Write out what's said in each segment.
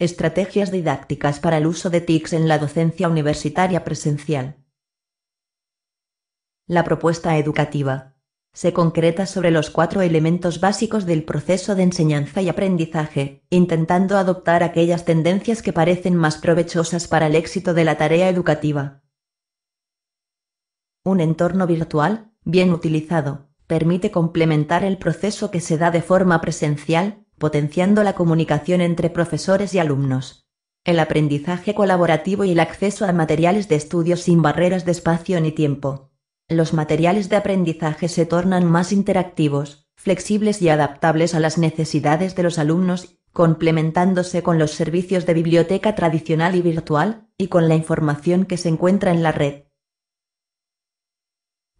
Estrategias didácticas para el uso de TICs en la docencia universitaria presencial. La propuesta educativa se concreta sobre los cuatro elementos básicos del proceso de enseñanza y aprendizaje, intentando adoptar aquellas tendencias que parecen más provechosas para el éxito de la tarea educativa. Un entorno virtual, bien utilizado, permite complementar el proceso que se da de forma presencial, potenciando la comunicación entre profesores y alumnos. El aprendizaje colaborativo y el acceso a materiales de estudio sin barreras de espacio ni tiempo. Los materiales de aprendizaje se tornan más interactivos, flexibles y adaptables a las necesidades de los alumnos, complementándose con los servicios de biblioteca tradicional y virtual, y con la información que se encuentra en la red.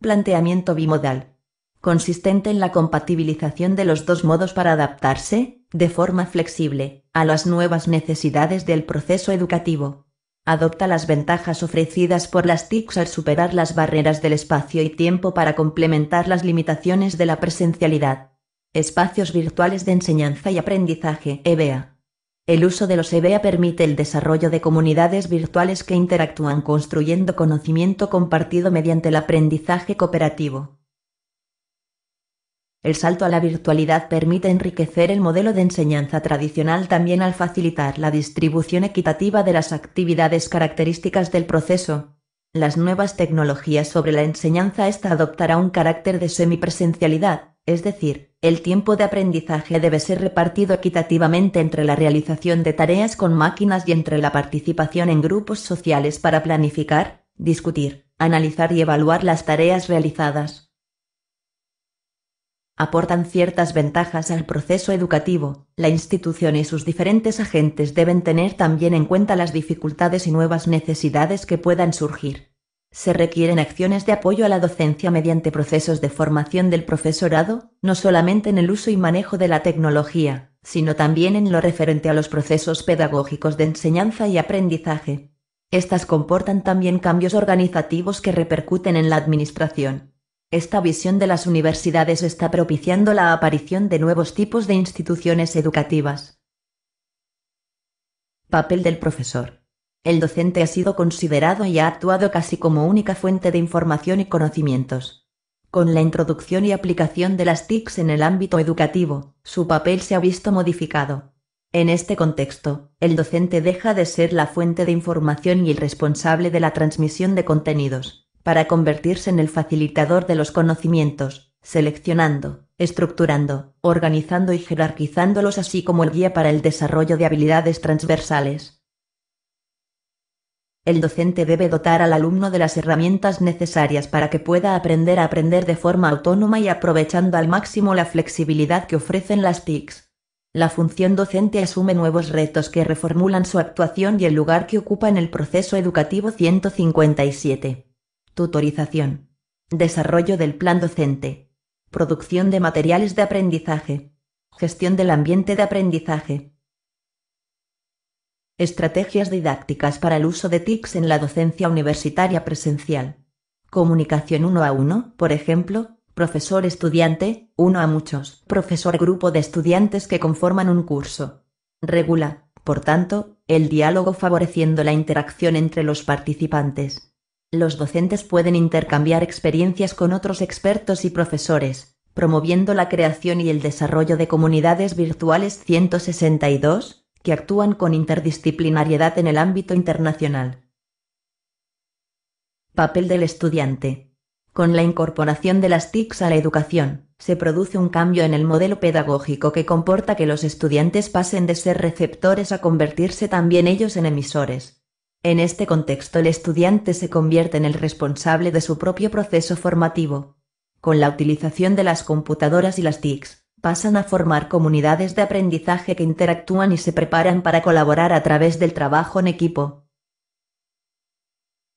Planteamiento bimodal consistente en la compatibilización de los dos modos para adaptarse, de forma flexible, a las nuevas necesidades del proceso educativo. Adopta las ventajas ofrecidas por las TICs al superar las barreras del espacio y tiempo para complementar las limitaciones de la presencialidad. Espacios virtuales de enseñanza y aprendizaje, EBA. El uso de los EBA permite el desarrollo de comunidades virtuales que interactúan construyendo conocimiento compartido mediante el aprendizaje cooperativo. El salto a la virtualidad permite enriquecer el modelo de enseñanza tradicional también al facilitar la distribución equitativa de las actividades características del proceso. Las nuevas tecnologías sobre la enseñanza esta adoptará un carácter de semipresencialidad, es decir, el tiempo de aprendizaje debe ser repartido equitativamente entre la realización de tareas con máquinas y entre la participación en grupos sociales para planificar, discutir, analizar y evaluar las tareas realizadas aportan ciertas ventajas al proceso educativo, la institución y sus diferentes agentes deben tener también en cuenta las dificultades y nuevas necesidades que puedan surgir. Se requieren acciones de apoyo a la docencia mediante procesos de formación del profesorado, no solamente en el uso y manejo de la tecnología, sino también en lo referente a los procesos pedagógicos de enseñanza y aprendizaje. Estas comportan también cambios organizativos que repercuten en la administración. Esta visión de las universidades está propiciando la aparición de nuevos tipos de instituciones educativas. Papel del profesor. El docente ha sido considerado y ha actuado casi como única fuente de información y conocimientos. Con la introducción y aplicación de las TICs en el ámbito educativo, su papel se ha visto modificado. En este contexto, el docente deja de ser la fuente de información y el responsable de la transmisión de contenidos para convertirse en el facilitador de los conocimientos, seleccionando, estructurando, organizando y jerarquizándolos así como el guía para el desarrollo de habilidades transversales. El docente debe dotar al alumno de las herramientas necesarias para que pueda aprender a aprender de forma autónoma y aprovechando al máximo la flexibilidad que ofrecen las TICs. La función docente asume nuevos retos que reformulan su actuación y el lugar que ocupa en el proceso educativo 157. Autorización, desarrollo del plan docente, producción de materiales de aprendizaje, gestión del ambiente de aprendizaje. Estrategias didácticas para el uso de TICs en la docencia universitaria presencial. Comunicación uno a uno, por ejemplo, profesor-estudiante, uno a muchos, profesor-grupo de estudiantes que conforman un curso. Regula, por tanto, el diálogo favoreciendo la interacción entre los participantes los docentes pueden intercambiar experiencias con otros expertos y profesores, promoviendo la creación y el desarrollo de comunidades virtuales 162 que actúan con interdisciplinariedad en el ámbito internacional. Papel del estudiante. Con la incorporación de las TICs a la educación, se produce un cambio en el modelo pedagógico que comporta que los estudiantes pasen de ser receptores a convertirse también ellos en emisores en este contexto el estudiante se convierte en el responsable de su propio proceso formativo. Con la utilización de las computadoras y las TICs, pasan a formar comunidades de aprendizaje que interactúan y se preparan para colaborar a través del trabajo en equipo.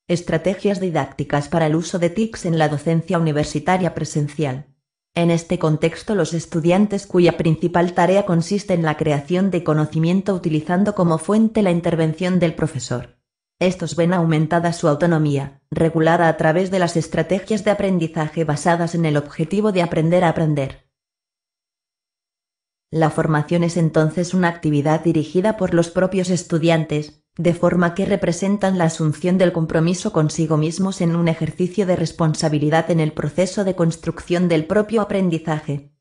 Estrategias didácticas para el uso de TICs en la docencia universitaria presencial. En este contexto, los estudiantes cuya principal tarea consiste en la creación de conocimiento utilizando como fuente la intervención del profesor estos ven aumentada su autonomía, regulada a través de las estrategias de aprendizaje basadas en el objetivo de aprender a aprender. La formación es entonces una actividad dirigida por los propios estudiantes, de forma que representan la asunción del compromiso consigo mismos en un ejercicio de responsabilidad en el proceso de construcción del propio aprendizaje.